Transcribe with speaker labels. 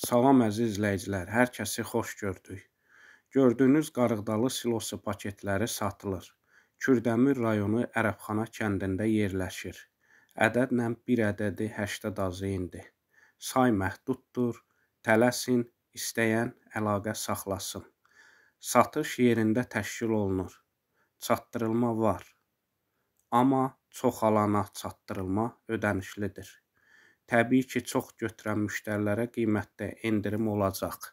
Speaker 1: Salam əziz izləyicilər, hər kəsi xoş gördük. Gördüyünüz qarıqdalı silosu paketləri satılır. Kürdəmir rayonu Ərəbxana kəndində yerləşir. Ədədlə bir ədədi 80 azı indi. Say məhduddur, tələsin, istəyən əlaqə saxlasın. Satış yerində təşkil olunur. Çatdırılma var, amma çoxalana çatdırılma ödənişlidir təbii ki, çox götürən müştərilərə qiymətdə endirim olacaq.